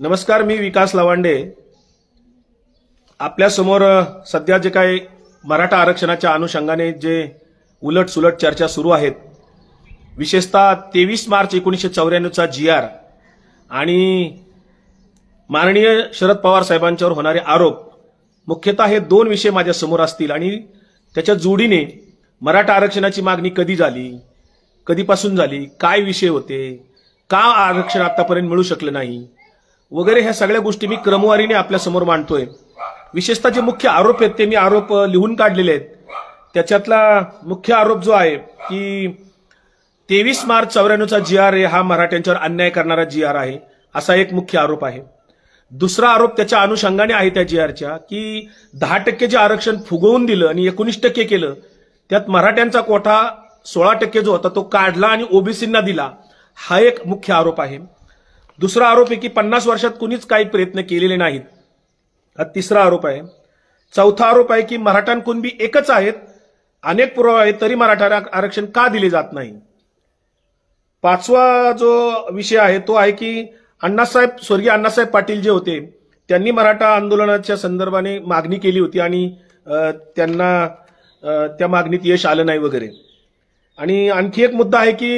नमस्कार मी विकास लवांडे आपल्यासमोर सध्या जे काही मराठा आरक्षणाच्या अनुषंगाने जे उलटसुलट चर्चा सुरू आहेत विशेषतः तेवीस मार्च एकोणीसशे चौऱ्याण्णवचा जी आर आणि माननीय शरद पवार साहेबांच्यावर होणारे आरोप मुख्यतः हे दोन विषय माझ्यासमोर असतील आणि त्याच्या जोडीने मराठा आरक्षणाची मागणी कधी झाली कधीपासून झाली काय विषय होते का आरक्षण आतापर्यंत मिळू शकलं नाही वगैरे ह्या सगळ्या गोष्टी मी क्रमवारीने आपल्या समोर मांडतोय विशेषतः जे मुख्य आरोप आहेत ते मी आरोप लिहून काढलेले आहेत त्याच्यातला मुख्य आरोप जो आहे की तेवीस मार्च चौऱ्याण्णवचा जी आर ए हा मराठ्यांच्यावर अन्याय करणारा जी आर आहे असा एक मुख्य आरोप आहे दुसरा आरोप त्याच्या अनुषंगाने आहे त्या जी आरच्या की दहा टक्के जे आरक्षण फुगवून दिलं आणि एकोणीस टक्के केलं त्यात मराठ्यांचा कोठा सोळा टक्के जो होता तो काढला आणि ओबीसींना दिला हा एक मुख्य आरोप आहे दुसरा आरोप आहे की पन्नास वर्षात कुणीच काही प्रयत्न केलेले नाहीत हा तिसरा आरोप आहे चौथा आरोप आहे की मराठान बी एकच आहेत अनेक पुरावे आहेत तरी मराठा आरक्षण का दिले जात नाही पाचवा जो विषय आहे तो आहे की अण्णासाहेब स्वर्गीय अण्णासाहेब पाटील जे होते त्यांनी मराठा आंदोलनाच्या संदर्भाने मागणी केली होती आणि त्यांना त्या मागणीत यश आलं नाही वगैरे आणि आणखी एक मुद्दा आहे की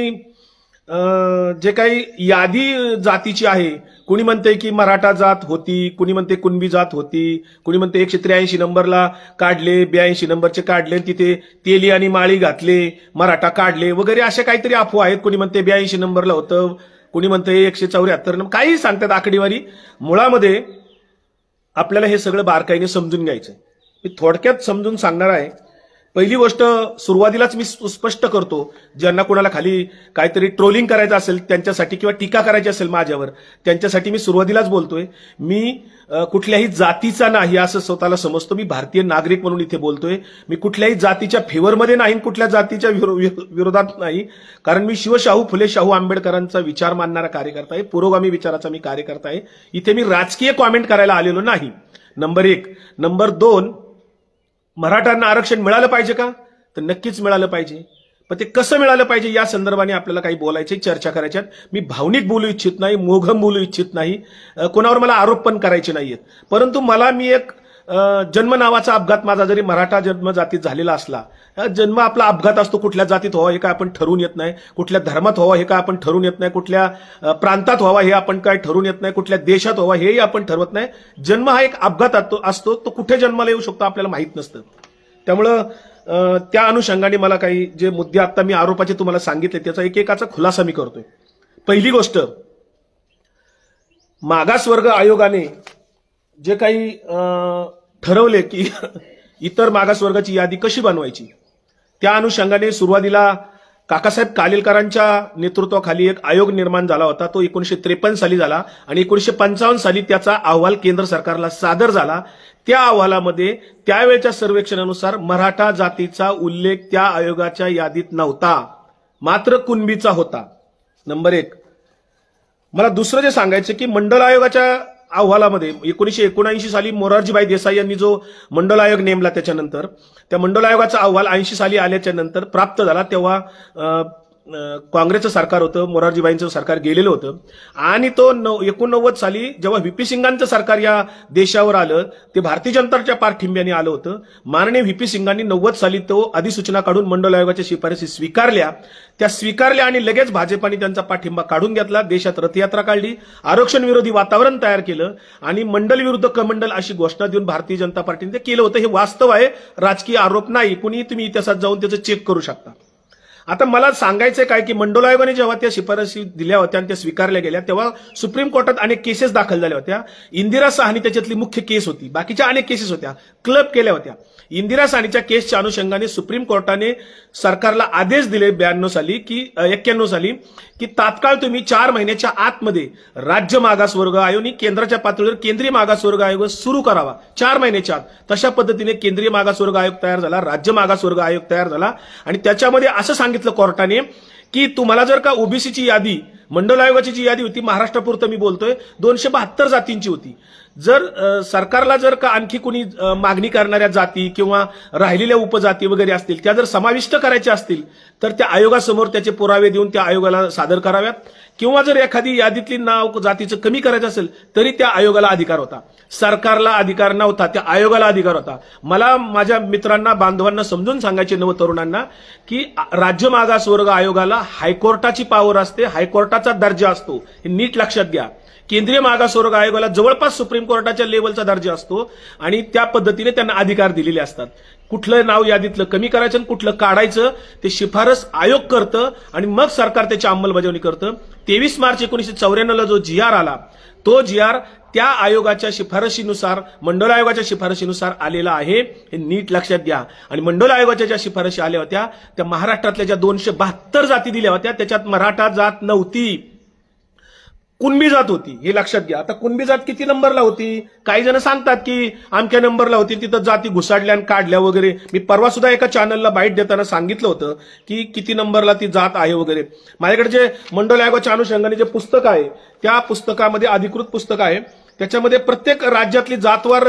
जे काही यादी जातीची आहे कुणी म्हणते की मराठा जात होती कुणी म्हणते कुणबी जात होती कुणी म्हणते एकशे त्र्याऐंशी नंबरला काढले ब्याऐंशी नंबरचे काढले तिथे तेली आणि माळी घातले मराठा काढले वगैरे असे काहीतरी अफवा आहेत कुणी म्हणते ब्याऐंशी नंबरला होतं कुणी म्हणते एकशे चौऱ्याहत्तर नंबर काही सांगतात आकडेवारी मुळामध्ये आपल्याला हे सगळं बारकाईने समजून घ्यायचं मी थोडक्यात समजून सांगणार आहे पहिली गोष्ट सुरुवातीलाच मी स्पष्ट करतो ज्यांना कोणाला खाली काहीतरी ट्रोलिंग करायचं असेल त्यांच्यासाठी किंवा टीका करायची असेल माझ्यावर त्यांच्यासाठी मी सुरुवातीलाच बोलतोय मी कुठल्याही जातीचा नाही असं स्वतःला समजतो मी भारतीय नागरिक म्हणून इथे बोलतोय मी कुठल्याही जातीच्या फेवरमध्ये नाही कुठल्या जातीच्या विरोधात नाही कारण मी शिवशाहू फुले शाहू आंबेडकरांचा विचार मानणारा कार्यकर्ता आहे पुरोगामी विचाराचा मी कार्यकर्ता आहे इथे मी राजकीय कॉमेंट करायला आलेलो नाही नंबर एक नंबर दोन मराठ्यांना आरक्षण मिळालं पाहिजे का तर नक्कीच मिळालं पाहिजे पण ते कसं मिळालं पाहिजे या संदर्भाने आपल्याला काही बोलायचे चर्चा करायच्या मी भावनिक बोलू इच्छित नाही मोघम बोलू इच्छित नाही कोणावर मला आरोप पण करायचे आहेत परंतु मला मी एक जन्म नावाचा अपघात माझा जरी मराठा जन्म जातीत झालेला असला जन्म आपला अपघात असतो कुठल्या जातीत व्हावा हे काय आपण ठरवून येत नाही कुठल्या धर्मात व्हावा हे काय आपण ठरवून येत नाही कुठल्या प्रांतात व्हावा हे आपण काय ठरवून येत नाही कुठल्या देशात व्हावा हेही आपण ठरवत नाही जन्म हा एक अपघात असतो तो कुठे जन्माला येऊ शकतो आपल्याला माहीत नसतं त्यामुळं त्या अनुषंगाने मला काही जे मुद्दे आता मी आरोपाचे तुम्हाला सांगितले त्याचा एकेकाचा खुलासा मी करतोय पहिली गोष्ट मागासवर्ग आयोगाने जे काही ठरवले की इतर मागासवर्गाची यादी कशी बनवायची त्या अनुषंगाने सुरुवातीला काकासाहेब कालिलकरांच्या नेतृत्वाखाली एक आयोग निर्माण झाला होता तो एकोणीशे त्रेपन्न साली झाला आणि एकोणीशे पंचावन्न साली त्याचा अहवाल केंद्र सरकारला सादर झाला त्या अहवालामध्ये त्यावेळच्या सर्वेक्षणानुसार मराठा जातीचा उल्लेख त्या आयोगाच्या यादीत नव्हता मात्र कुणबीचा होता नंबर एक मला दुसरं जे सांगायचं की मंडल आयोगाच्या अहवालामध्ये एकोणीशे एकोणऐंशी साली मोरारजीबाई देसाई यांनी जो मंडल आयोग नेमला त्याच्यानंतर त्या मंडल आयोगाचा अहवाल ऐंशी साली आल्याच्या नंतर प्राप्त झाला तेव्हा काँग्रेसचं सरकार होतं मोरारजीबाईंचं सरकार गेलेलं होतं आणि तो नऊ एकोणनव्वद साली जेव्हा व्ही पी सिंगांचं सरकार या देशावर आलं ते भारतीय जनताच्या पाठिंब्याने आलं होतं माननीय व्ही पी सिंगांनी नव्वद साली तो अधिसूचना काढून मंडल आयोगाच्या शिफारसी स्वीकारल्या त्या स्वीकारल्या आणि लगेच भाजपाने त्यांचा पाठिंबा काढून घेतला देशात रथयात्रा काढली आरक्षण विरोधी वातावरण तयार केलं आणि मंडल विरुद्ध कमंडल अशी घोषणा देऊन भारतीय जनता पार्टीने ते केलं होतं हे वास्तव आहे राजकीय आरोप नाही कुणीही तुम्ही इतिहासात जाऊन त्याचं चेक करू शकता आता मला सांगायचंय काय की मंडोल आयोगाने जेव्हा त्या शिफारशी दिल्या होत्या आणि त्या स्वीकारल्या गेल्या तेव्हा सुप्रीम कोर्टात अनेक केसेस दाखल झाल्या होत्या इंदिरा साहनी त्याच्यातली मुख्य केस होती बाकीच्या अनेक केसेस होत्या क्लब केल्या होत्या इंदिरा साहनीच्या केसच्या अनुषंगाने सुप्रीम कोर्टाने सरकारला आदेश दिले ब्याण्णव साली की एक्क्याण्णव साली की तात्काळ तुम्ही चार महिन्याच्या आतमध्ये राज्य मागासवर्ग आणि केंद्राच्या पातळीवर केंद्रीय मागासवर्ग आयोग सुरू करावा चार महिन्याच्या आत तशा पद्धतीने केंद्रीय मागासवर्ग आयोग तयार झाला राज्य मागासवर्ग आयोग तयार झाला आणि त्याच्यामध्ये असं सांगितलं कोर्टाने की तुम्हाला जर का ओबीसीची यादी मंडल आयोगाची जी यादी होती महाराष्ट्रापुरतं मी बोलतोय दोनशे बहात्तर जातींची होती जर सरकारला जर का आणखी कुणी मागणी करणाऱ्या जाती किंवा राहिलेल्या उपजाती वगैरे असतील त्या जर समाविष्ट करायच्या असतील तर त्या आयोगासमोर त्याचे पुरावे देऊन त्या आयोगाला सादर कराव्यात किंवा जर एखादी यादीतली नाव जातीचं कमी करायचं असेल तरी त्या आयोगाला अधिकार होता सरकारला अधिकार नव्हता त्या आयोगाला अधिकार होता मला माझ्या मित्रांना बांधवांना समजून सांगायचे नव तरुणांना की राज्य मागासवर्ग आयोगाला हायकोर्टाची पावर असते हायकोर्टाचा दर्जा असतो हे नीट लक्षात घ्या केंद्रीय मागासवर्ग आयोगाला जवळपास सुप्रीम कोर्टाच्या लेवलचा दर्जा असतो आणि त्या पद्धतीने त्यांना अधिकार दिलेले असतात कुठलं नाव यादीतलं कमी करायचं आणि कुठलं काढायचं ते शिफारस आयोग करतं आणि मग सरकार त्याची अंमलबजावणी करतं तेवीस मार्च एकोणीसशे चौऱ्याण्णवला जो जी आला तो जी आर त्या आयोगाच्या शिफारशीनुसार मंडळ आयोगाच्या शिफारशीनुसार आलेला आहे हे नीट लक्षात घ्या आणि मंडळ आयोगाच्या ज्या शिफारशी आल्या होत्या त्या महाराष्ट्रातल्या ज्या दोनशे बहात्तर जाती दिल्या होत्या त्याच्यात मराठा जात नव्हती कुणबी जात होती हे लक्षात घ्या आता कुणबी जात किती नंबरला होती काही जण सांगतात की आमच्या नंबरला होती तिथं जाती घुसाडल्या आणि काढल्या वगैरे मी परवा सुद्धा एका चॅनलला बाईट देताना सांगितलं होतं की किती नंबरला ती जात आहे वगैरे माझ्याकडे जे मंडल आयोगाच्या अनुषंगाने जे पुस्तक आहे त्या पुस्तकामध्ये अधिकृत पुस्तक आहे त्याच्यामध्ये प्रत्येक राज्यातली जातवार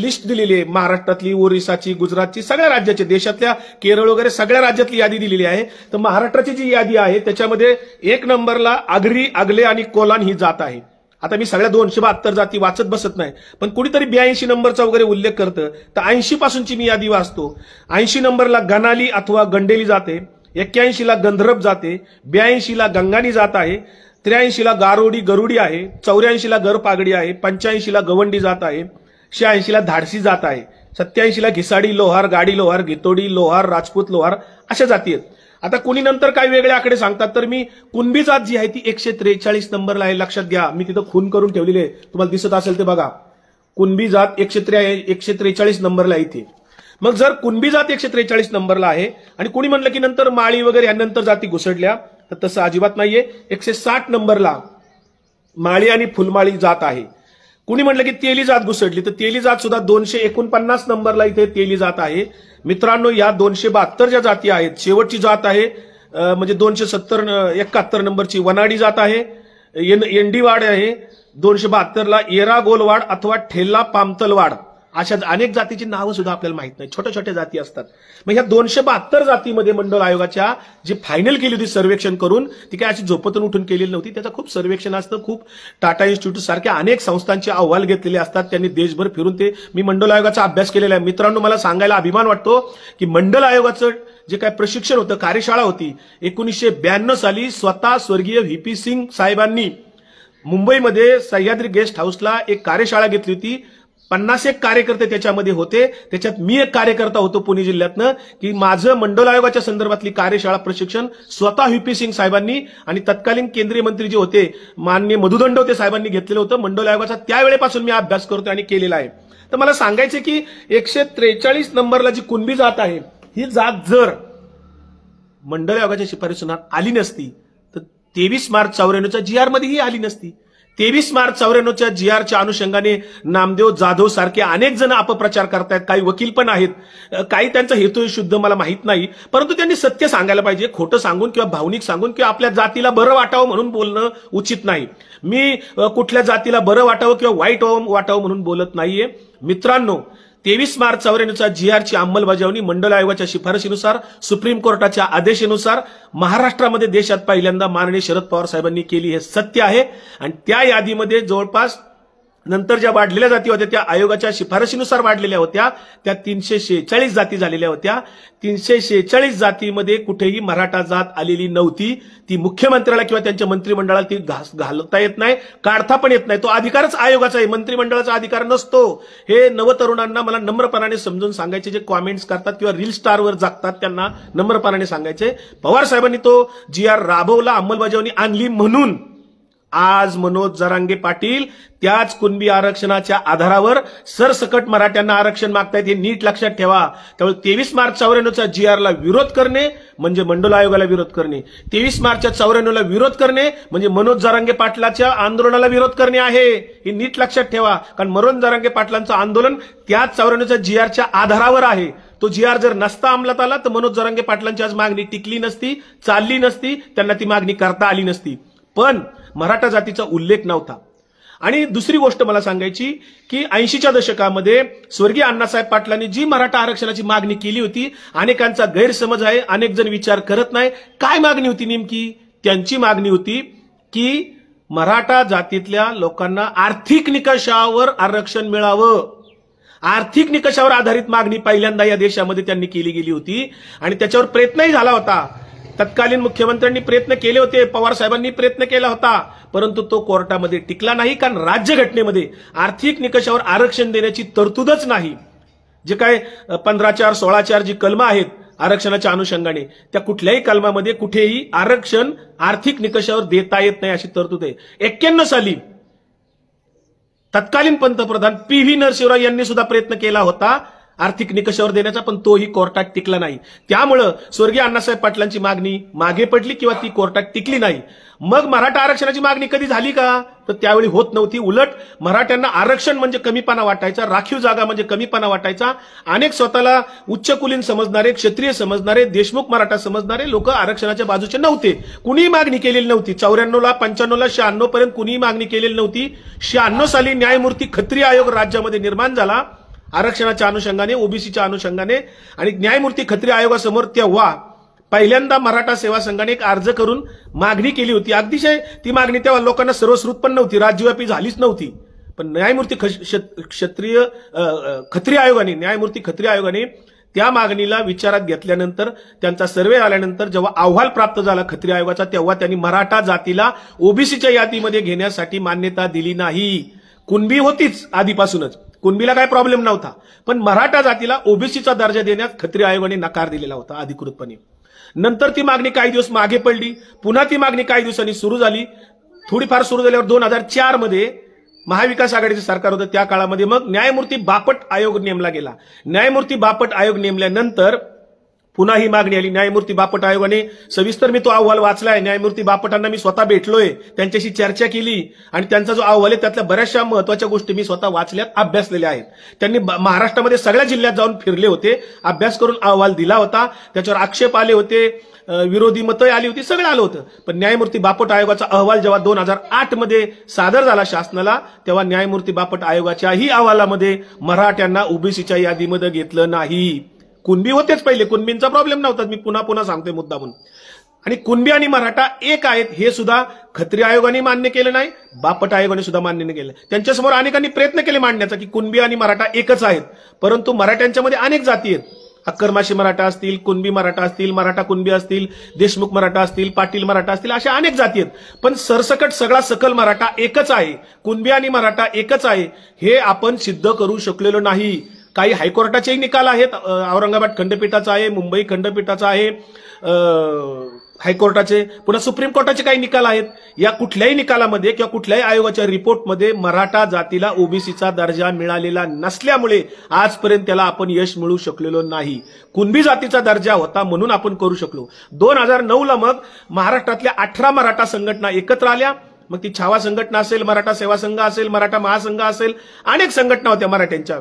लिस्ट दिलेली आहे महाराष्ट्रातली ओरिसाची गुजरातची सगळ्या राज्याची देशातल्या केरळ वगैरे सगळ्या राज्यातली यादी दिलेली आहे तर महाराष्ट्राची जी यादी आहे त्याच्यामध्ये एक नंबरला आगरी आगले आणि कोलान ही जात आहे आता मी सगळ्या दोनशे बहात्तर जाती वाचत बसत नाही पण कुणीतरी ब्याऐंशी नंबरचा वगैरे उल्लेख करतं तर ऐंशी पासूनची मी यादी वाचतो ऐंशी नंबरला गणाली अथवा गंडेली जाते एक्क्याऐंशीला गंधर्भ जाते ब्याऐंशीला गंगाणी जात आहे त्र्याऐंशीला गारोडी गरुडी आहे चौऱ्याऐंशीला गरपागडी आहे पंच्याऐंशीला गवंडी जात आहे शहाऐंशीला धाडसी जात आहे सत्याऐंशीला घिसाडी लोहार गाडी लोहार घितोडी लोहार राजपूत लोहार अशा जाती आहेत आता कुणी नंतर काही वेगळे आकडे सांगतात तर मी कुणबी जात जी आहे ती एकशे त्रेचाळीस नंबरला आहे लक्षात घ्या मी तिथं खून करून ठेवलेली आहे तुम्हाला दिसत असेल ते बघा कुणबी जात एकशे त्रे एकशे त्रेचाळीस नंबरला आहे इथे मग जर कुणबी जात एकशे त्रेचाळीस नंबरला आहे आणि कुणी म्हणलं की नंतर माळी वगैरे यानंतर जाती घुसडल्या तर तसं अजिबात नाहीये एकशे साठ नंबरला माळी आणि फुलमाळी जात आहे कुणी म्हटलं की तेली जात घुसडली तर तेली जात सुद्धा दोनशे एकोणपन्नास नंबरला इथे तेली जात आहे मित्रांनो या दोनशे बहात्तर ज्या जाती आहेत शेवटची जात आहे म्हणजे दोनशे सत्तर एकाहत्तर नंबरची वनाडी जात आहे एन एनडी आहे दोनशे बहात्तरला येरा गोलवाड अथवा ठेल्ला पामतलवाड अशा अनेक जातीची नावं सुद्धा आपल्याला माहित नाही छोट्या छोट्या जाती असतात मग ह्या दोनशे बहात्तर जातीमध्ये मंडळ आयोगाच्या जी फायनल केली होती सर्वेक्षण करून ती काय अशी झोपतून उठून केलेली नव्हती त्याचं खूप सर्वेक्षण असतं खूप टाटा इन्स्टिट्यूट सारख्या अनेक संस्थांचे अहवाल घेतलेले असतात त्यांनी देशभर फिरून ते मी मंडळ आयोगाचा अभ्यास केलेला आहे मित्रांनो मला सांगायला अभिमान वाटतो की मंडल आयोगाचं जे काय प्रशिक्षण होतं कार्यशाळा होती एकोणीसशे ब्याण्णव साली स्वतः स्वर्गीय व्ही पी सिंग साहेबांनी मुंबईमध्ये सह्याद्री गेस्ट हाऊसला एक कार्यशाळा घेतली होती पन्नास एक कार्यकर्ते त्याच्यामध्ये होते त्याच्यात मी एक कार्यकर्ता होतो पुणे जिल्ह्यातनं की माझं मंडल आयोगाच्या संदर्भातली कार्यशाळा प्रशिक्षण स्वतः युपी सिंग साहेबांनी आणि तत्कालीन केंद्रीय मंत्री जे होते मान्य मधुदंडवते साहेबांनी घेतलेलं होतं मंडल आयोगाचा त्यावेळेपासून मी अभ्यास करतो आणि केलेला आहे तर मला सांगायचं की एकशे त्रेचाळीस नंबरला जी कुणबी जात आहे ही जात जर मंडल आयोगाच्या शिफारसुनात आली नसती तर तेवीस मार्च चौऱ्याण्णवच्या जी मध्ये ही आली नसती तेवीस मार्च चौऱ्याण्णवच्या जी आरच्या अनुषंगाने नामदेव जाधव सारखे अनेक जण अपप्रचार करतायत काही वकील पण आहेत काही त्यांचा हेतू शुद्ध मला माहीत नाही परंतु त्यांनी सत्य सांगायला पाहिजे खोटं सांगून किंवा भावनिक सांगून किंवा आपल्या जातीला बरं वाटावं म्हणून बोलणं उचित नाही मी कुठल्या जातीला बरं वाटावं किंवा वाईट वाटावं म्हणून बोलत नाहीये मित्रांनो तेवीस मार्च चौऱ्याण्णवच्या जी आरची अंमलबजावणी मंडल आयोगाच्या शिफारशीनुसार सुप्रीम कोर्टाच्या आदेशानुसार महाराष्ट्रामध्ये देशात पहिल्यांदा माननीय शरद पवार साहेबांनी केली हे सत्य आहे आणि त्या यादीमध्ये जवळपास नंतर ज्या वाढलेल्या जाती होत्या त्या आयोगाच्या शिफारशीनुसार वाढलेल्या होत्या त्या तीनशे शेहेचाळीस जाती झालेल्या होत्या तीनशे शेहेचाळीस जातीमध्ये कुठेही मराठा जात आलेली नव्हती ती मुख्यमंत्र्याला किंवा त्यांच्या मंत्रिमंडळाला ती घास घालता येत नाही काढता पण येत नाही तो अधिकारच आयोगाचा आहे मंत्रिमंडळाचा अधिकार नसतो हे नवतरुणांना मला नम्रपणाने समजून सांगायचे जे कॉमेंट्स करतात किंवा रील स्टारवर जागतात त्यांना नम्रपणाने सांगायचे पवार साहेबांनी तो जी आर राबवला अंमलबजावणी आणली म्हणून आज मनोज जरांगे पाटील त्याच कुणबी आरक्षणाच्या आधारावर सरसकट मराठ्यांना आरक्षण मागतायत हे नीट लक्षात ठेवा त्यामुळे तेवीस मार्च चौऱ्याण्णवच्या जी आरला विरोध करणे म्हणजे मंडल आयोगाला विरोध करणे तेवीस मार्चच्या चौऱ्याण्णवला विरोध करणे म्हणजे मनोज जरांगे पाटलाच्या आंदोलनाला विरोध करणे आहे हे नीट लक्षात ठेवा कारण मनोज जरांगे पाटलांचं आंदोलन त्याच चौऱ्याण्णवच्या जी आरच्या आधारावर आहे तो जी आर जर नसता अंमलात आला तर मनोज जरांगे पाटलांची आज मागणी टिकली नसती चालली नसती त्यांना ती मागणी करता आली नसती पण मराठा जातीचा उल्लेख नव्हता आणि दुसरी गोष्ट मला सांगायची की ऐंशीच्या दशकामध्ये स्वर्गीय अण्णासाहेब पाटलांनी जी मराठा आरक्षणाची मागणी केली होती अनेकांचा गैरसमज आहे अनेक जण विचार करत नाही काय मागणी होती नेमकी त्यांची मागणी होती की मराठा जातीतल्या लोकांना आर्थिक निकषावर आरक्षण मिळावं आर्थिक निकषावर आधारित मागणी पहिल्यांदा या देशामध्ये त्यांनी केली गेली होती आणि त्याच्यावर प्रयत्नही झाला होता तत्कालीन मुख्यमंत्र्यांनी प्रयत्न केले होते पवार साहेबांनी प्रयत्न केला होता परंतु तो कोर्टामध्ये टिकला नाही कारण राज्यघटनेमध्ये आर्थिक निकषावर आरक्षण देण्याची तरतूदच नाही जे काय पंधरा चार सोळा चार जी कलम आहेत आरक्षणाच्या अनुषंगाने त्या कुठल्याही कलमामध्ये कुठेही आरक्षण आर्थिक निकषावर देता येत नाही अशी तरतूद आहे एक्क्याण्णव साली तत्कालीन पंतप्रधान पी व्ही नरसिंहराव यांनी सुद्धा प्रयत्न केला होता आर्थिक निकषावर देण्याचा पण तोही कोर्टात टिकला नाही त्यामुळं स्वर्गीय अण्णासाहेब पाटलांची मागणी मागे पडली किंवा ती कोर्टात टिकली नाही मग मराठा आरक्षणाची मागणी कधी झाली का तर त्यावेळी होत नव्हती उलट मराठ्यांना आरक्षण म्हणजे कमीपणा वाटायचा राखीव जागा म्हणजे कमीपणा वाटायचा अनेक स्वतःला उच्चकुलीन समजणारे क्षत्रिय समजणारे देशमुख मराठा समजणारे लोक आरक्षणाच्या बाजूचे नव्हते कुणीही मागणी केलेली नव्हती चौऱ्याण्णवला पंच्याण्णवला शहाण्णव पर्यंत कुणीही मागणी केलेली नव्हती शहाण्णव साली न्यायमूर्ती खत्री आयोग राज्यामध्ये निर्माण झाला आरक्षणाच्या अनुषंगाने ओबीसीच्या अनुषंगाने आणि न्यायमूर्ती खत्री आयोगासमोर तेव्हा पहिल्यांदा मराठा सेवा संघाने एक अर्ज करून मागणी केली होती अतिशय ती मागणी तेव्हा लोकांना सर्वश्रुत पण नव्हती राज्यव्यापी झालीच नव्हती पण न्यायमूर्ती क्षत्रिय खत्री आयोगाने न्यायमूर्ती खत्री आयोगाने त्या मागणीला विचारात घेतल्यानंतर त्यांचा सर्वे आल्यानंतर जेव्हा अहवाल प्राप्त झाला खत्री आयोगाचा तेव्हा त्यांनी मराठा जातीला ओबीसीच्या यादीमध्ये घेण्यासाठी मान्यता दिली नाही कुणबी होतीच आधीपासूनच कुणबीला काय प्रॉब्लेम नव्हता पण मराठा जातीला ओबीसीचा दर्जा देण्यास खत्री आयोगाने नकार दिलेला होता अधिकृतपणे नंतर ती मागणी काही दिवस मागे पडली पुन्हा ती मागणी काही दिवसांनी सुरू झाली थोडीफार सुरू झाल्यावर दोन हजार चार मध्ये महाविकास आघाडीचं सरकार होतं त्या काळामध्ये मग न्यायमूर्ती बापट आयोग नेमला गेला न्यायमूर्ती बापट आयोग नेमल्यानंतर पुन्हा ही मागणी आली न्यायमूर्ती बापट आयोगाने सविस्तर मी तो अहवाल वाचलाय न्यायमूर्ती बापटांना मी स्वतः भेटलोय त्यांच्याशी चर्चा केली आणि त्यांचा जो अहवाल आहे त्यातल्या बऱ्याचशा महत्वाच्या गोष्टी मी स्वतः वाचल्यात अभ्यासलेल्या आहेत त्यांनी महाराष्ट्रामध्ये सगळ्या जिल्ह्यात जाऊन फिरले होते अभ्यास करून अहवाल दिला होता त्याच्यावर आक्षेप आले होते विरोधी मतंही आली होती सगळं आलं होतं पण न्यायमूर्ती बापट आयोगाचा अहवाल जेव्हा दोन हजार आठ मध्ये सादर झाला शासनाला तेव्हा न्यायमूर्ती बापट आयोगाच्याही अहवालामध्ये मराठ्यांना ओबीसीच्या यादीमध्ये घेतलं नाही कुणबी होतेच पहिले कुणबींचा प्रॉब्लेम नव्हता मी पुन्हा पुन्हा सांगतोय मुद्दा म्हणून आणि कुणबी आणि मराठा एक आहेत हे सुद्धा खत्री आयोगाने मान्य केलं नाही बापट आयोगाने सुद्धा मान्य नाही केलं त्यांच्यासमोर अनेकांनी प्रयत्न केले मांडण्याचा की कुणबी आणि मराठा एकच आहेत परंतु मराठ्यांच्या मध्ये अनेक जाती आहेत अक्करमाशी मराठा असतील कुणबी मराठा असतील मराठा कुणबी असतील देशमुख मराठा असतील पाटील मराठा असतील अशा अनेक जाती आहेत पण सरसकट सगळा सकल मराठा एकच आहे कुणबी आणि मराठा एकच आहे हे आपण सिद्ध करू शकलेलो नाही काही हायकोर्टाचेही निकाल आहेत औरंगाबाद खंडपीठाचा आहे मुंबई खंडपीठाचा आहे हायकोर्टाचे पुन्हा सुप्रीम कोर्टाचे काही निकाल आहेत या कुठल्याही निकालामध्ये किंवा कुठल्याही आयोगाच्या रिपोर्टमध्ये मराठा जातीला ओबीसीचा दर्जा मिळालेला नसल्यामुळे आजपर्यंत त्याला आपण यश मिळू शकलेलो नाही कुणबी जातीचा दर्जा होता म्हणून आपण करू शकलो दोन हजार नऊला मग महाराष्ट्रातल्या अठरा मराठा संघटना एकत्र आल्या मग ती छावा संघटना असेल मराठा सेवा संघ असेल मराठा महासंघ असेल अनेक संघटना होत्या मराठ्यांच्या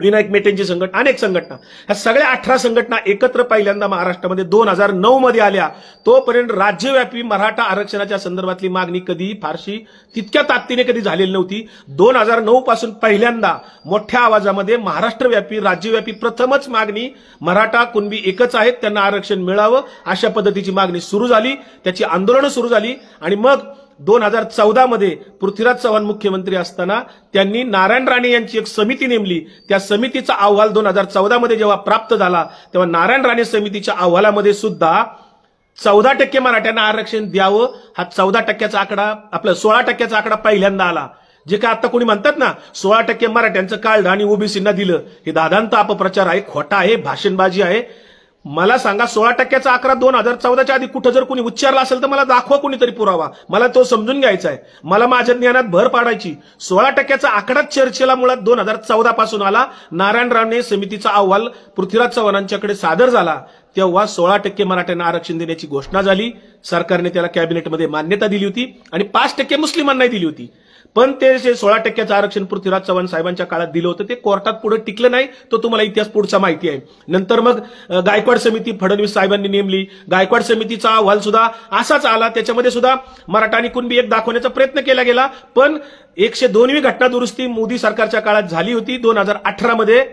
विनायक मेटेंची संघटना अनेक संघटना ह्या सगळ्या अठरा संघटना एकत्र पहिल्यांदा महाराष्ट्रामध्ये दोन हजार नऊ मध्ये आल्या तोपर्यंत राज्यव्यापी मराठा आरक्षणाच्या संदर्भातली मागणी कधी फारशी तितक्या ताकदीने कधी झालेली नव्हती दोन हजार नऊ पासून पहिल्यांदा मोठ्या आवाजामध्ये महाराष्ट्रव्यापी राज्यव्यापी प्रथमच मागणी मराठा कुणबी एकच आहेत त्यांना आरक्षण मिळावं अशा पद्धतीची मागणी सुरू झाली त्याची आंदोलनं सुरू झाली आणि मग दोन हजार चौदामध्ये पृथ्वीराज चव्हाण मुख्यमंत्री असताना त्यांनी नारायण राणे यांची एक समिती नेमली त्या समितीचा अहवाल दोन हजार चौदामध्ये जेव्हा प्राप्त झाला तेव्हा नारायण राणे समितीच्या अहवालामध्ये सुद्धा चौदा टक्के मराठ्यांना आरक्षण द्यावं हा चौदा टक्क्याचा आकडा आपला सोळा टक्क्याचा आकडा पहिल्यांदा आला जे काय आता कोणी म्हणतात ना सोळा टक्के मराठ्यांचं काढलं आणि ओबीसींना दिलं हे दादांत अपप्रचार आहे खोटा आहे भाषणबाजी आहे मला सांगा सोळा टक्क्याचा आकडा दोन हजार चौदाच्या आधी कुठं जर कोणी उच्चारला असेल तर मला दाखवा कुणीतरी पुरावा मला तो समजून घ्यायचा आहे मला माझ्या ज्ञानात भर पाडायची सोळा टक्क्याचा आकडा चर्चेला मुळात दोन हजार चौदा पासून आला नारायण राणे समितीचा अहवाल पृथ्वीराज चव्हाणांच्याकडे सादर झाला तेव्हा सोळा टक्के मराठ्यांना आरक्षण देण्याची घोषणा झाली सरकारने त्याला कॅबिनेटमध्ये मान्यता दिली होती आणि पाच टक्के मुस्लिमांनाही दिली होती पण ते जे सोळा टक्क्याचं आरक्षण पृथ्वीराज चव्हाण साहेबांच्या काळात दिलं होतं ते कोर्टात पुढे टिकलं नाही तो तुम्हाला इतिहास पुढचा माहिती आहे नंतर मग गायकवाड समिती फडणवीस साहेबांनी नेमली गायकवाड समितीचा अहवाल सुद्धा असाच आला त्याच्यामध्ये सुद्धा मराठा आणि कुणबी एक दाखवण्याचा प्रयत्न केला गेला पण एकशे दोनवी घटना दुरुस्ती मोदी सरकारच्या काळात झाली होती दोन हजार अठरामध्ये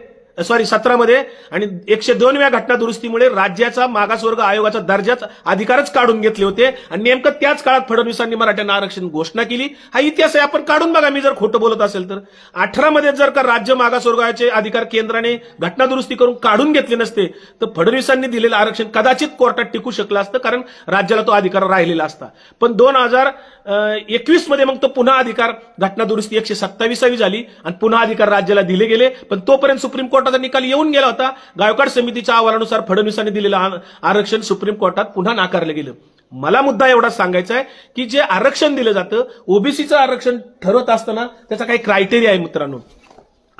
सॉरी सतरामध्ये आणि एकशे दोन व्या घटना दुरुस्तीमुळे राज्याचा मागासवर्ग आयोगाचा दर्जाच अधिकारच काढून घेतले होते आणि नेमकं त्याच काळात फडणवीसांनी मराठ्यांना आरक्षण घोषणा केली हा इतिहास आहे आपण काढून बघा मी जर खोटं बोलत असेल तर अठरामध्ये जर का राज्य मागासवर्गाचे अधिकार केंद्राने घटनादुरुस्ती करून काढून घेतले नसते तर फडणवीसांनी दिलेलं आरक्षण कदाचित कोर्टात टिकू शकलं असतं कारण राज्याला तो अधिकार राहिलेला असता पण दोन हजार एकवीस मध्ये मग तो पुन्हा अधिकार घटना दुरुस्ती एकशे सत्तावीसावी झाली आणि पुन्हा अधिकार राज्याला दिले गेले पण तोपर्यंत सुप्रीम कोर्टाचा निकाल येऊन गेला होता गायकवाड समितीच्या अहवालानुसार फडणवीसांनी दिलेलं आरक्षण सुप्रीम कोर्टात पुन्हा नाकारलं गेलं मला मुद्दा एवढा सांगायचा आहे की जे आरक्षण दिलं जातं ओबीसीचं आरक्षण ठरवत असताना त्याचा काही क्रायटेरिया आहे मित्रांनो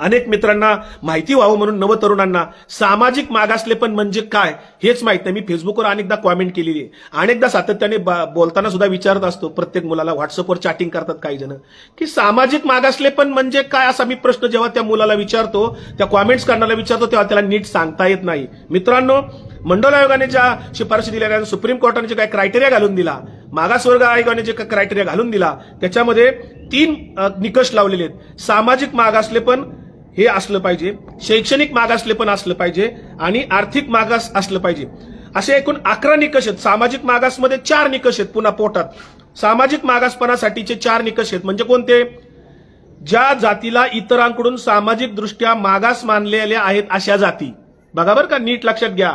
अनेक मित्रांना माहिती व्हावं म्हणून नवतरुणांना सामाजिक मागासलेपण म्हणजे काय हेच माहित नाही मी फेसबुकवर अनेकदा कॉमेंट केलेली आहे अनेकदा सातत्याने बोलताना सुद्धा विचारत असतो प्रत्येक मुलाला व्हॉट्सअपवर चॅटिंग करतात काही जण की सामाजिक मागासलेपण म्हणजे काय असा मी प्रश्न जेव्हा त्या मुलाला विचारतो त्या कॉमेंट्स करण्याला विचारतो तेव्हा त्याला नीट सांगता येत नाही मित्रांनो मंडल आयोगाने ज्या शिफारशी दिल्या सुप्रीम कोर्टाने जे काही क्रायटेरिया घालून दिला मागासवर्ग आयोगाने जे क्रायटेरिया घालून दिला त्याच्यामध्ये तीन निकष लावलेले आहेत सामाजिक मागासलेपण हे असलं पाहिजे शैक्षणिक मागासले पण असलं पाहिजे आणि आर्थिक मागास असलं पाहिजे असे एकूण अकरा निकष आहेत सामाजिक मागासमध्ये चार निकष आहेत पुन्हा पोटात सामाजिक मागासपणासाठीचे चार निकष आहेत म्हणजे कोणते ज्या जातीला इतरांकडून सामाजिकदृष्ट्या मागास मानलेल्या आहेत अशा जाती बघा बरं का नीट लक्षात घ्या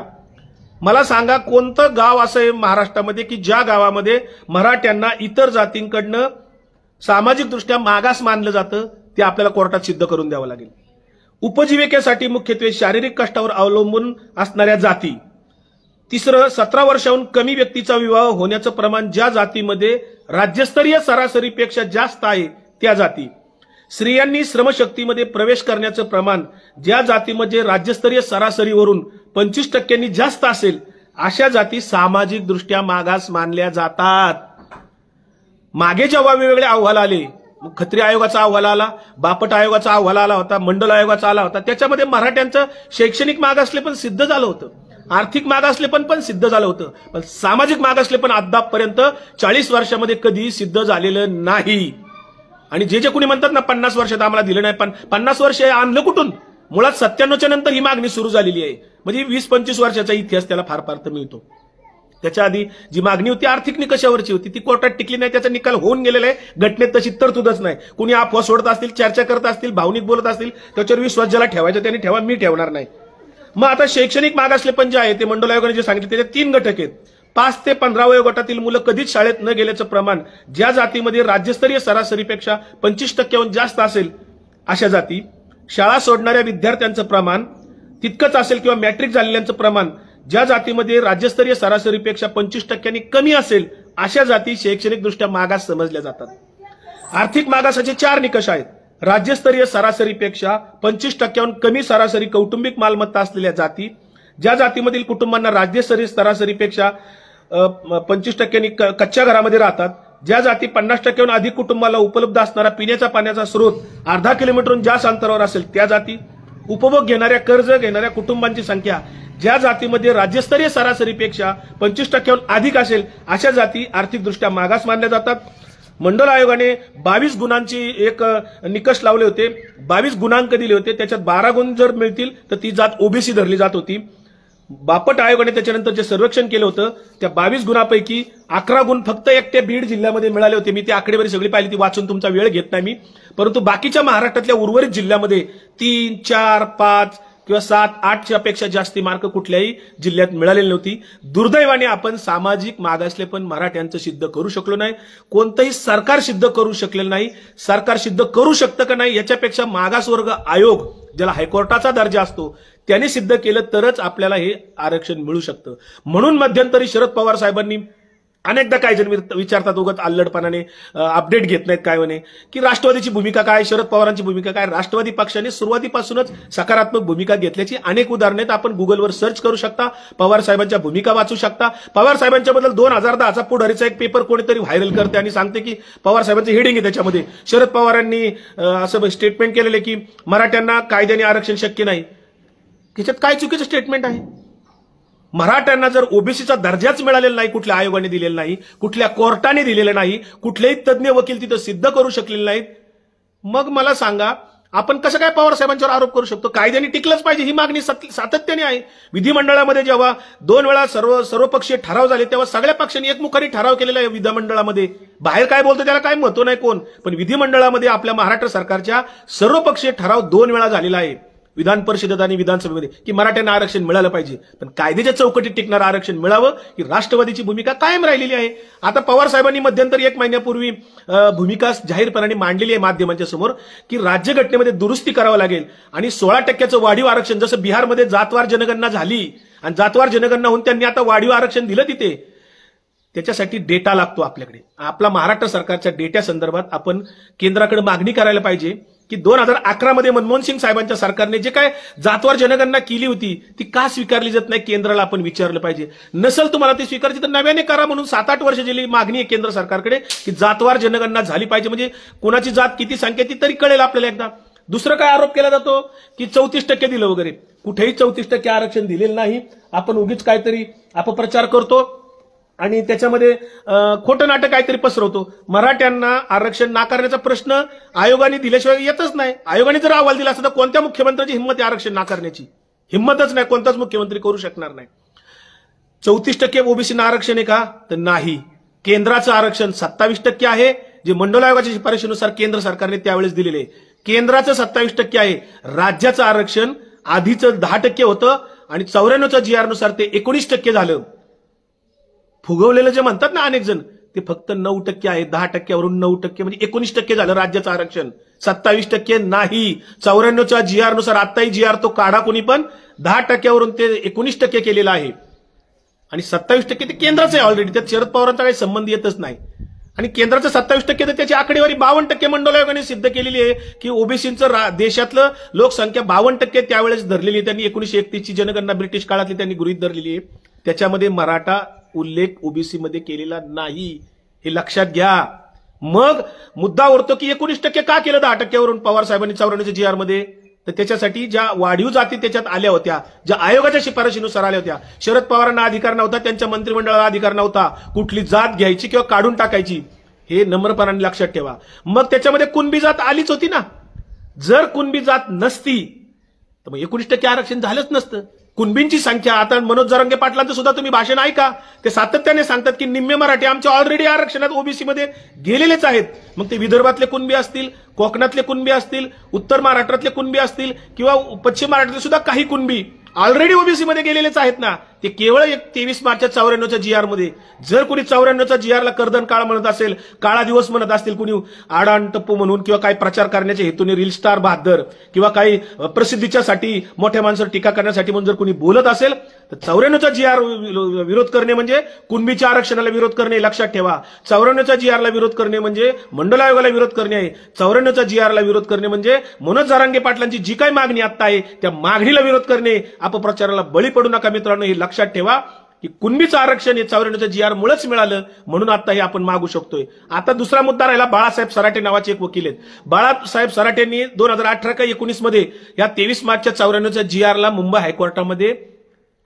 मला सांगा कोणतं गाव असं आहे महाराष्ट्रामध्ये की ज्या गावामध्ये मराठ्यांना इतर जातींकडनं सामाजिकदृष्ट्या मागास मानलं जातं ते आपल्याला कोर्टात सिद्ध करून द्यावं लागेल उपजीविकेसाठी मुख्यत्वे शारीरिक कष्टावर अवलंबून असणाऱ्या जाती तिसरं सतरा वर्षाहून कमी व्यक्तीचा विवाह होण्याचं प्रमाण ज्या जातीमध्ये राज्यस्तरीय सरासरीपेक्षा जास्त आहे त्या जाती स्त्रियांनी श्रमशक्तीमध्ये प्रवेश करण्याचं प्रमाण ज्या जातीमध्ये राज्यस्तरीय सरासरीवरून पंचवीस टक्क्यांनी जास्त असेल अशा जाती सामाजिकदृष्ट्या मागास मानल्या जातात मागे जेव्हा वेगवेगळे अहवाल आले खत्री आयोगाचा अहवाल आला बापट आयोगाचा अहवाल आला होता मंडल आयोगाचा आला होता त्याच्यामध्ये मराठ्यांचं शैक्षणिक मागासले पण सिद्ध झालं होतं आर्थिक मागासले पण पण सिद्ध झालं होतं पण सामाजिक मागासले पण अद्यापपर्यंत चाळीस वर्षामध्ये कधी सिद्ध झालेलं नाही आणि जे जे कोणी म्हणतात ना पन्नास वर्ष तर आम्हाला दिलं नाही पण पन्नास वर्ष आणलं कुठून मुळात सत्त्याण्णवच्या नंतर ही मागणी सुरू झालेली आहे म्हणजे वीस पंचवीस वर्षाचा इतिहास त्याला फार फार मिळतो त्याच्या आधी जी मागणी होती आर्थिक निकषावरची होती ती कोर्टात टिकली नाही त्याचा निकाल होऊन गेलेला आहे घटनेत तशी तरतूदच नाही कुणी अफवा सोडत असतील चर्चा करत असतील भावनिक बोलत असतील त्याच्यावर विश्वास ज्याला ठेवायचा त्यांनी ठेवा मी ठेवणार नाही मग आता शैक्षणिक पण जे आहे ते मंडल आयोगाने जे सांगितले त्याचे तीन घटक आहेत पाच ते पंधराव्या गटातील मुलं कधीच शाळेत न गेल्याचं प्रमाण ज्या जातीमध्ये राज्यस्तरीय सरासरीपेक्षा पंचवीस टक्क्याहून जास्त असेल अशा जाती शाळा सोडणाऱ्या विद्यार्थ्यांचं प्रमाण तितकंच असेल किंवा मॅट्रिक झालेल्यांचं प्रमाण ज्या जातीमध्ये राज्यस्तरीय सरासरीपेक्षा पंचवीस टक्क्यांनी कमी असेल अशा जाती शैक्षणिकदृष्ट्या मागास समजल्या जातात आर्थिक मागासाचे चार निकष आहेत राज्यस्तरीय सरासरीपेक्षा पंचवीस टक्क्याहून कमी सरासरी कौटुंबिक मालमत्ता असलेल्या जाती ज्या जातीमधील कुटुंबांना राज्यस्तरीय सरासरीपेक्षा पंचवीस टक्क्यांनी कच्च्या घरामध्ये राहतात ज्या जाती पन्नास टक्क्याहून अधिक कुटुंबाला उपलब्ध असणारा पिण्याचा पाण्याचा स्रोत अर्धा किलोमीटरहून जास्त अंतरावर असेल त्या जाती उपभोग घेणाऱ्या कर्ज घेणाऱ्या कुटुंबांची संख्या ज्या जातीमध्ये राज्यस्तरीय सरासरीपेक्षा पंचवीस टक्क्याहून अधिक असेल अशा जाती आर्थिकदृष्ट्या मागास मानल्या जातात मंडल आयोगाने बावीस गुणांची एक निकष लावले होते बावीस गुणांक दिले होते त्याच्यात बारा गुण जर मिळतील तर ती जात ओबीसी धरली जात होती बापट आयोगाने त्याच्यानंतर जे सर्वेक्षण केलं होतं त्या बावीस गुणांपैकी अकरा गुण फक्त एकट्या बीड जिल्ह्यामध्ये मिळाले होते मी ती आकडेवारी सगळी पाहिली ती वाचून तुमचा वेळ घेत नाही मी परंतु बाकीच्या महाराष्ट्रातल्या उर्वरित जिल्ह्यामध्ये तीन चार पाच किंवा सात आठच्या पेक्षा जास्ती मार्क कुठल्याही जिल्ह्यात मिळालेली नव्हती दुर्दैवाने आपण सामाजिक मागासले पण मराठ्यांचं सिद्ध करू शकलो नाही कोणतंही सरकार सिद्ध करू शकलेलं नाही सरकार सिद्ध करू शकतं का नाही याच्यापेक्षा मागासवर्ग आयोग ज्याला हायकोर्टाचा दर्जा असतो त्याने सिद्ध केलं तरच आपल्याला हे आरक्षण मिळू शकतं म्हणून मध्यंतरी शरद पवार साहेबांनी अनेकदा काही जण विचारतात उगत आल्लडपणाने अपडेट घेत नाहीत काय म्हणे की राष्ट्रवादीची भूमिका काय शरद पवारांची भूमिका काय राष्ट्रवादी पक्षाने सुरुवातीपासूनच सकारात्मक भूमिका घेतल्याची अनेक उदाहरणे आहेत आपण गुगलवर सर्च करू शकता पवार साहेबांच्या भूमिका वाचू शकता पवार साहेबांच्या बद्दल दोन हजार दहाचा पुढारीचा एक पेपर कोणीतरी व्हायरल करते आणि सांगते की पवार साहेबांचं हेडिंग आहे त्याच्यामध्ये शरद पवारांनी असं स्टेटमेंट केलेलं की मराठ्यांना कायद्याने आरक्षण शक्य नाही त्याच्यात काय चुकीचं स्टेटमेंट आहे मराठ्यांना जर ओबीसीचा दर्जाच मिळालेला नाही कुठल्या आयोगाने दिलेला नाही कुठल्या कोर्टाने दिलेला नाही कुठलेही तज्ज्ञ वकील तिथं सिद्ध करू शकलेले नाहीत मग मला सांगा आपण कसं काय पवार साहेबांच्यावर आरोप करू शकतो कायद्याने टिकलंच पाहिजे ही मागणी सातत्याने आहे विधिमंडळामध्ये जेव्हा दोन वेळा सर्व सर्वपक्षीय ठराव झाले तेव्हा सगळ्या पक्षांनी एकमुखाने ठराव केलेला आहे विधिमंडळामध्ये बाहेर काय बोलतो त्याला काय महत्व नाही कोण पण विधिमंडळामध्ये आपल्या महाराष्ट्र सरकारच्या सर्वपक्षीय ठराव दोन वेळा झालेला आहे विधान परिषदेत आणि विधानसभेमध्ये की मराठ्यांना आरक्षण मिळालं पाहिजे पण कायद्याच्या चौकटीत टिकणारं आरक्षण मिळावं ही राष्ट्रवादीची भूमिका कायम राहिलेली आहे आता पवार साहेबांनी मध्यंतर एक महिन्यापूर्वी भूमिका जाहीरपणाने मांडलेली आहे माध्यमांच्या समोर की राज्यघटनेमध्ये दुरुस्ती करावं लागेल आणि सोळा टक्क्याचं वाढीव आरक्षण जसं बिहारमध्ये जातवार जनगणना झाली आणि जातवार जनगणना होऊन त्यांनी आता वाढीव आरक्षण दिलं तिथे त्याच्यासाठी डेटा लागतो आपल्याकडे आपला महाराष्ट्र सरकारच्या डेट्या संदर्भात आपण केंद्राकडे मागणी करायला पाहिजे की दोन हजार अकरामध्ये मनमोहन सिंग साहेबांच्या सरकारने जे काय जातवार जनगणना केली होती ती का स्वीकारली जात नाही केंद्राला आपण विचारलं पाहिजे नसल तुम्हाला ती स्वीकारची तर नव्याने करा म्हणून सात आठ वर्ष गेली मागणी आहे केंद्र सरकारकडे की जातवार जनगणना झाली पाहिजे म्हणजे कोणाची जात किती संख्या ती तरी कळेल आपल्याला एकदा दुसरं काय आरोप केला जातो की चौतीस टक्के दिलं वगैरे कुठेही चौतीस टक्के आरक्षण दिलेलं नाही आपण उगीच काहीतरी अपप्रचार करतो आणि त्याच्यामध्ये खोटं नाटक काहीतरी पसरवतो मराठ्यांना आरक्षण नाकारण्याचा प्रश्न आयोगाने दिल्याशिवाय येतच नाही आयोगाने जर अहवाल दिला असता तर कोणत्या मुख्यमंत्र्याची हिंमत आहे आरक्षण नाकारण्याची हिंमतच नाही कोणताच मुख्यमंत्री करू शकणार नाही चौतीस टक्के ओबीसीना आरक्षण आहे का तर नाही केंद्राचं आरक्षण सत्तावीस टक्के आहे जे मंडल आयोगाच्या शिफारशीनुसार केंद्र सरकारने त्यावेळेस दिलेले केंद्राचं सत्तावीस टक्के आहे राज्याचं आरक्षण आधीचं दहा टक्के होतं आणि चौऱ्याण्णवच्या जी नुसार ते एकोणीस टक्के झालं फुगवलेलं जे म्हणतात ना अनेक जण ते फक्त नऊ टक्के आहे दहा टक्क्यावरून नऊ टक्के म्हणजे एकोणीस टक्के झालं राज्याचं आरक्षण सत्तावीस टक्के नाही चौऱ्याण्णवच्या जी आर नुसार आताही जी आर तो काढा कोणी पण दहा टक्क्यावरून ते एकोणीस टक्के केलेलं आहे आणि सत्तावीस टक्के ते केंद्राचं आहे ऑलरेडी त्यात शरद पवारांचा काही संबंध येतच नाही आणि केंद्राचं सत्तावीस टक्के तर त्याची आकडेवारी बावन्न टक्के मंडळ आयोगाने सिद्ध केलेली आहे की ओबीसीचं देशातलं लोकसंख्या बावन्न टक्के त्यावेळेस धरलेली आहे त्यांनी एकोणीशे एकतीसची जनगणना ब्रिटिश काळातली त्यांनी गृहित धरलेली आहे त्याच्यामध्ये मराठा उल्लेख ओबीसी मध्ये केलेला नाही हे लक्षात घ्या मग मुद्दा उरतो की एकोणीस टक्के का केलं दहा टक्क्यावरून पवार साहेबांनी चौऱ्याण्णवच्या जी मध्ये तर त्याच्यासाठी ज्या वाढीव जाती त्याच्यात आल्या होत्या ज्या आयोगाच्या शिफारशीनुसार आल्या होत्या शरद पवारांना अधिकार नव्हता त्यांच्या मंत्रिमंडळाला अधिकार नव्हता कुठली जात घ्यायची किंवा काढून टाकायची हे नम्रपणाने लक्षात ठेवा मग त्याच्यामध्ये कुणबी जात आलीच होती ना जर कुणबी जात नसती तर मग एकोणीस टक्के आरक्षण झालंच नसतं कुणबींची संख्या आता मनोज जरंगे पाटलांचं सुद्धा तुम्ही भाषण ऐका ते सातत्याने सांगतात की निम्मे मराठी आमच्या ऑलरेडी आरक्षणात मध्ये गेलेलेच आहेत मग ते विदर्भातले कुणबी असतील कोकणातले कुणबी असतील उत्तर महाराष्ट्रातले कुणबी असतील किंवा पश्चिम महाराष्ट्रातले सुद्धा काही कुणबी ऑलरेडी ओबीसी मध्ये गेलेलेच आहेत ना ते केवळ एक तेवीस मार्चच्या चौऱ्याण्णवच्या जी आर मध्ये जर कोणी चौऱ्याण्णवच्या जी आरला कर्दन काळ म्हणत असेल काळा दिवस म्हणत असतील कुणी आडाण टप्पू म्हणून किंवा काही प्रचार करण्याच्या हेतूने रील स्टार बहादर किंवा काही प्रसिद्धीच्यासाठी मोठ्या माणसावर टीका करण्यासाठी म्हणून जर कोणी बोलत असेल तर चौऱ्याण्णवचा जी आर विरोध करणे म्हणजे कुणबीच्या आरक्षणाला विरोध करणे लक्षात ठेवा चौऱ्याण्णवच्या जी आरला विरोध करणे म्हणजे मंडल आयोगाला विरोध करणे आहे चौऱ्याण्णवच्या जी आरला विरोध करणे म्हणजे मनोज जारांगे पाटलांची जी काही मागणी आता आहे त्या मागणीला विरोध करणे अपप्रचाराला बळी पडू नका मित्रांनो हे लक्षात ठेवा की कुणबीचं आरक्षण हे चौऱ्याण्णवच्या जी आर मुळेच मिळालं म्हणून आता हे आपण मागू शकतोय आता दुसरा मुद्दा राहिला बाळासाहेब सराटे नावाचे एक वकील आहेत बाळासाहेब सराटेंनी दोन हजार अठरा का एकोणीस मध्ये या तेवीस मार्चच्या चौऱ्याण्णवच्या जी आरला मुंबई हायकोर्टामध्ये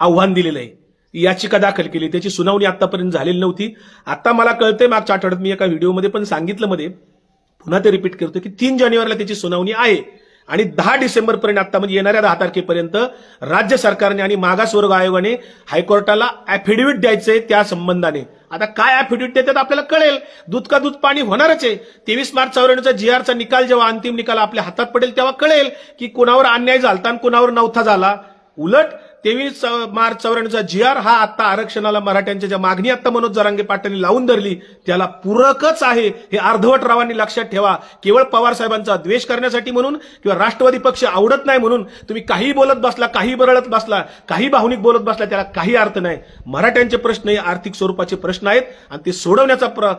आव्हान दिलेलं आहे याचिका दाखल केली त्याची सुनावणी आतापर्यंत झालेली नव्हती आता मला कळतंय मागच्या आठवड्यात मी एका व्हिडिओमध्ये पण सांगितलं मध्ये पुन्हा ते रिपीट करतो की तीन जानेवारीला त्याची सुनावणी आहे आणि दहा डिसेंबर पर्यंत आता म्हणजे येणाऱ्या दहा तारखेपर्यंत राज्य सरकारने आणि मागासवर्ग आयोगाने हायकोर्टाला अॅफिडेव्हिट द्यायचंय त्या संबंधाने आता काय अॅफिडेव्हिट देतात आपल्याला कळेल दूध का दूध पाणी होणारच आहे तेवीस मार्च चौऱ्याण्णवचा जी आरचा निकाल जेव्हा अंतिम निकाल आपल्या हातात पडेल तेव्हा कळेल की कोणावर अन्याय झाला आणि कोणावर नवथा झाला उलट तेवीस मार्च चौऱ्याण्णवचा जी आर हा आता आरक्षणाला मराठ्यांच्या ज्या मागणी आता मनोज जरांगे पाटलांनी लावून धरली त्याला पूरकच आहे हे अर्धवट लक्षात ठेवा केवळ पवार साहेबांचा द्वेष करण्यासाठी म्हणून किंवा राष्ट्रवादी पक्ष आवडत नाही म्हणून तुम्ही काही बोलत बसला काही बरळत बसला काही भावनिक बोलत बसला त्याला काही अर्थ नाही मराठ्यांचे प्रश्न हे आर्थिक स्वरूपाचे प्रश्न आहेत आणि ते सोडवण्याचा प्र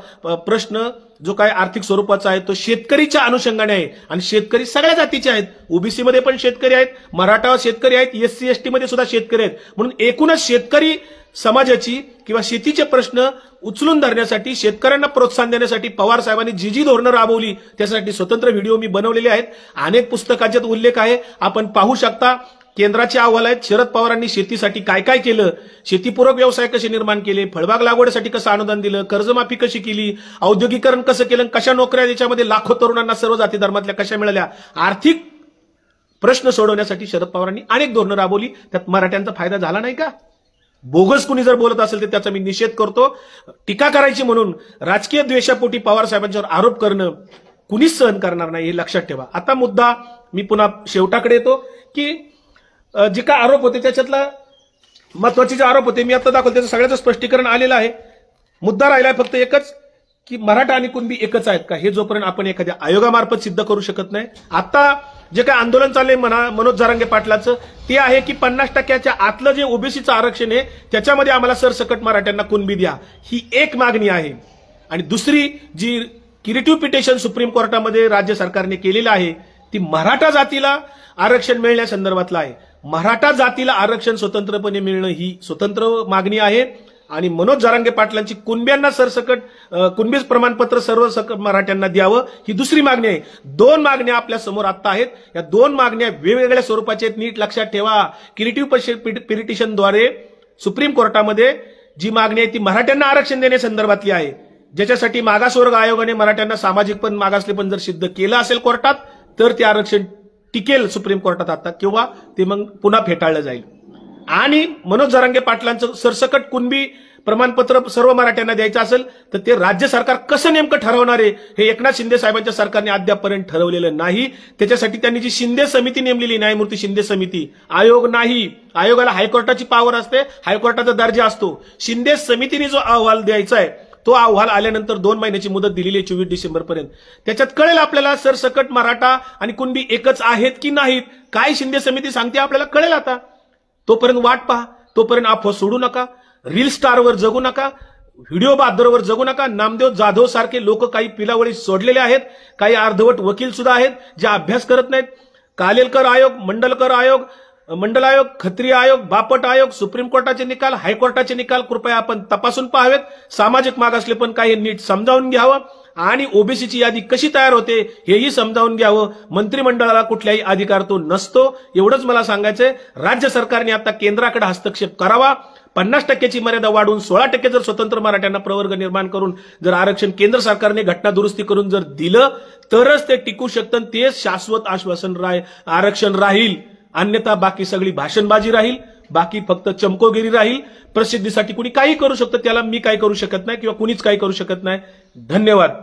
प्रश्न जो काय आर्थिक स्वरूपाचा आहे तो शेतकरीच्या अनुषंगाने आहे आणि शेतकरी सगळ्या जातीचे आहेत ओबीसी मध्ये पण शेतकरी आहेत मराठा शेतकरी आहेत एससी एसटी मध्ये सुद्धा शेतकरी आहेत म्हणून एकूणच शेतकरी समाजाची किंवा शेतीचे प्रश्न उचलून धरण्यासाठी शेतकऱ्यांना प्रोत्साहन देण्यासाठी पवार साहेबांनी जी जी धोरणं राबवली त्यासाठी स्वतंत्र व्हिडिओ मी बनवलेले आहेत अनेक पुस्तकाच्यात उल्लेख आहे आपण पाहू शकता केंद्राचे अहवाल आहेत शरद पवारांनी शेतीसाठी काय काय केलं शेतीपूरक व्यवसाय कसे निर्माण केले फळबाग लागवडीसाठी कसं अनुदान दिलं कर्जमाफी कशी केली औद्योगिकरण कसं केलं कशा नोकऱ्या याच्यामध्ये लाखो तरुणांना सर्व जाती धर्मातल्या कशा मिळाल्या आर्थिक प्रश्न सोडवण्यासाठी शरद पवारांनी अनेक धोरणं राबवली त्यात मराठ्यांचा फायदा झाला नाही का बोगस कुणी जर बोलत असेल तर त्याचा मी निषेध करतो टीका करायची म्हणून राजकीय द्वेषापोटी पवार साहेबांच्यावर आरोप करणं कुणीच सहन करणार नाही हे लक्षात ठेवा आता मुद्दा मी पुन्हा शेवटाकडे येतो की जे काय आरोप होते त्याच्यातला महत्वाचे जे आरोप होते मी आता दाखवतो त्याचं सगळ्याचं स्पष्टीकरण आलेलं आहे मुद्दा राहिला फक्त एकच की मराठा आणि कुणबी एकच आहेत का हे जोपर्यंत आपण एखाद्या आयोगामार्फत सिद्ध करू शकत नाही आता जे काय आंदोलन चाललंय म्हणा मनोज जारांगे पाटलाचं ते आहे की पन्नास टक्क्याच्या आतलं जे ओबीसीचं आरक्षण आहे त्याच्यामध्ये आम्हाला सरसकट मराठ्यांना कुणबी द्या ही एक मागणी आहे आणि दुसरी जी किरिटिव्ह पिटिशन सुप्रीम कोर्टामध्ये राज्य सरकारने केलेलं आहे ती मराठा जातीला आरक्षण मिळण्यासंदर्भातलं आहे मराठा जातीला आरक्षण स्वतंत्रपणे मिळणं ही स्वतंत्र मागणी आहे आणि मनोज जारांगे पाटलांची कुणब्यांना सरसकट कुणबीच प्रमाणपत्र सर्व सकट मराठ्यांना द्यावं ही दुसरी मागणी आहे दोन मागण्या आपल्या समोर आत्ता आहेत या दोन मागण्या वेगवेगळ्या स्वरूपाचे नीट लक्षात ठेवा क्रिएटिव्ह पिरिटिशनद्वारे सुप्रीम कोर्टामध्ये जी मागणी आहे ती मराठ्यांना आरक्षण देण्यासंदर्भातली आहे ज्याच्यासाठी मागासवर्ग आयोगाने मराठ्यांना सामाजिक पण मागासले पण जर सिद्ध केलं असेल कोर्टात तर ते आरक्षण टिकेल सुप्रीम कोर्टात आता किंवा ते मग पुन्हा फेटाळलं जाईल आणि मनोज जरांगे पाटलांचं सरसकट कुणबी प्रमाणपत्र सर्व मराठ्यांना द्यायचं असेल तर ते राज्य सरकार कसं नेमकं ठरवणार आहे हे एकनाथ शिंदे साहेबांच्या सरकारने अद्यापपर्यंत ठरवलेलं नाही त्याच्यासाठी त्यांनी जी शिंदे समिती नेमलेली न्यायमूर्ती शिंदे समिती आयोग नाही आयोगाला हायकोर्टाची पावर असते हायकोर्टाचा दर्जा असतो शिंदे समितीने जो अहवाल द्यायचा आहे तो अहवाल आल्यानंतर दोन महिन्याची मुदत दिलेली आहे चोवीस डिसेंबरपर्यंत त्याच्यात कळेल आपल्याला सरसकट मराठा आणि कुणबी एकच आहेत की नाहीत काय शिंदे समिती सांगते आपल्याला कळेल आता तोपर्यंत वाट पहा तोपर्यंत अफवा हो सोडू नका रील स्टारवर जगू नका व्हिडिओ बादरवर जगू नका नामदेव जाधव सारखे लोक काही पिलावळी सोडलेले आहेत काही अर्धवट वकील सुद्धा आहेत जे अभ्यास करत नाहीत कालेलकर आयोग मंडलकर आयोग मंडल आयोग खत्री आयोग बापट आयोग सुप्रीम कोर्टाचे निकाल हायकोर्टाचे निकाल कृपया आपण तपासून पाहावेत सामाजिक मागासले पण काही नीट समजावून घ्यावं आणि ओबीसीची यादी कशी तयार होते हेही समजावून घ्यावं मंत्रिमंडळाला कुठल्याही अधिकार तो नसतो एवढंच मला सांगायचंय राज्य सरकारने आता केंद्राकडे हस्तक्षेप करावा पन्नास टक्क्याची मर्यादा वाढून सोळा टक्के जर स्वतंत्र मराठ्यांना प्रवर्ग निर्माण करून जर आरक्षण केंद्र सरकारने घटना दुरुस्ती करून जर दिलं तरच ते टिकू शकतं तेच शाश्वत आश्वासन राय आरक्षण राहील अन्यथा बाकी सगळी भाषणबाजी राहील बाकी फक्त चमकोगिरी राहील प्रसिद्धीसाठी कुणी काही करू शकतं त्याला मी काय करू शकत नाही किंवा कुणीच काही करू शकत नाही धन्यवाद